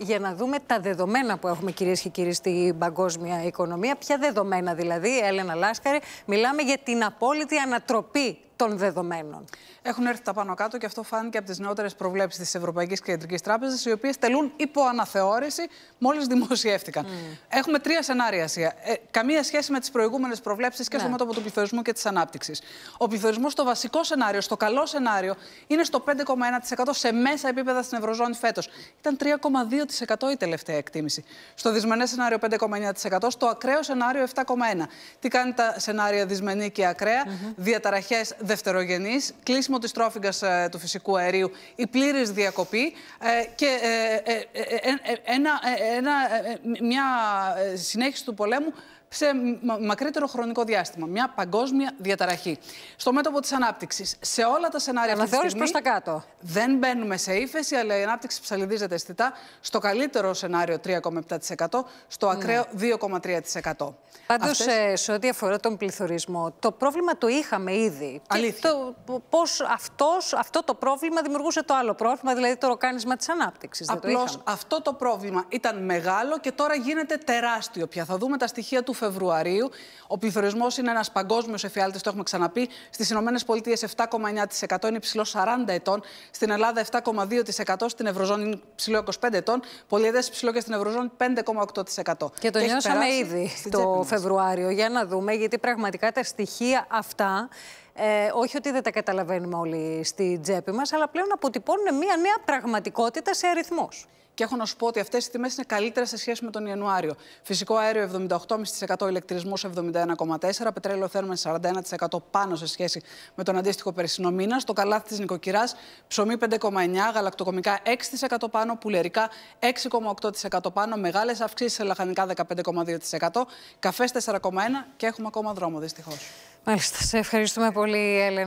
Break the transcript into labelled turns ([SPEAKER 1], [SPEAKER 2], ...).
[SPEAKER 1] για να δούμε τα δεδομένα που έχουμε κυρίες και κύριοι στην παγκόσμια οικονομία. Ποια δεδομένα δηλαδή, Έλενα Λάσκαρη, μιλάμε για την απόλυτη ανατροπή των δεδομένων.
[SPEAKER 2] Έχουν έρθει τα πάνω κάτω και αυτό φάνηκε από τις νεότερες προβλέψεις της Ευρωπαϊκής Κεντρικής Τράπεζας, οι οποίες τελούν υπό αναθεώρηση μόλις δημοσιεύτηκαν. Mm. Έχουμε τρία σενάρια. Ε, καμία σχέση με τις προηγούμενες προβλέψεις και ναι. στο μέτωπο του πληθωρισμού και της ανάπτυξης. Ο πληθωρισμός στο βασικό σενάριο, στο καλό σενάριο, είναι στο 5,1% σε μέσα επίπεδα στην Ευρωζώνη φέτος. Ήταν 3,2% η τελευταία εκτίμηση. Στο δυσμενέ σενάριο 5,9%, στο ακραίο σενάριο 7,1%. Τι κάνει τα σενάρια δυσμενή και ακραία, mm -hmm. διαταραχές δευτερογενής, κλείσιμο της τρόφιγγας ε, του φυσικού αερίου, η πλήρης διακοπή και ένα, μια συνέχιση του πολέμου σε μακρύτερο χρονικό διάστημα. Μια παγκόσμια διαταραχή. Στο μέτωπο της ανάπτυξης, σε όλα τα σενάρια αυτή τη στιγμή. προς τα κάτω. Δεν μπαίνουμε σε ύφεση, αλλά η ανάπτυξη ψαλιδίζεται αισθητά. Στο καλύτερο σενάριο 3,7%, στο ναι. ακραίο 2,3%.
[SPEAKER 1] Πάντω, σε, σε ό,τι αφορά τον πληθωρισμό, το πρόβλημα το είχαμε ήδη. Αλήθεια. Πώς αυτός το πρόβλημα δημιουργούσε το άλλο πρόβλημα, δηλαδή το ροκάνισμα της ανάπτυξης. Απλώ αυτό
[SPEAKER 2] το πρόβλημα ήταν μεγάλο και τώρα γίνεται τεράστιο πια. Θα δούμε τα στοιχεία του Φεβρουαρίου. Ο πληθωρισμός είναι ένας παγκόσμιος εφιάλτης, το έχουμε ξαναπεί. Στις ΗΠΑ 7,9% είναι υψηλό 40 ετών. Στην Ελλάδα 7,2%. Στην Ευρωζώνη είναι υψηλό 25 ετών. Πολιεδέ ψηλό και στην Ευρωζώνη 5,8%. Και το και νιώσαμε ήδη το
[SPEAKER 1] Φεβρουάριο. Για να δούμε, γιατί πραγματικά τα στοιχεία αυτά ε, όχι ότι δεν τα καταλαβαίνουμε όλοι στη τσέπη μας, αλλά πλέον αποτυπώνουν μια νέα πραγματικότητα σε αριθμούς. Και έχω να σου πω
[SPEAKER 2] ότι αυτές οι τιμές είναι καλύτερα σε σχέση με τον Ιανουάριο. Φυσικό αέριο 78,5%, ηλεκτρισμό 71,4%, πετρέλαιο θέρμα 41% πάνω σε σχέση με τον αντίστοιχο περσινό μήνα. Στο καλάθι της νοικοκυράς ψωμί 5,9%, γαλακτοκομικά 6% πάνω, πουλερικά 6,8% πάνω, μεγάλες αυξήσεις σε λαχανικά 15,2%, καφέ 4,1% και έχουμε ακόμα δρόμο δυστυχώς.
[SPEAKER 1] Μάλιστα. Σε ευχαριστούμε πολύ, Έλενα.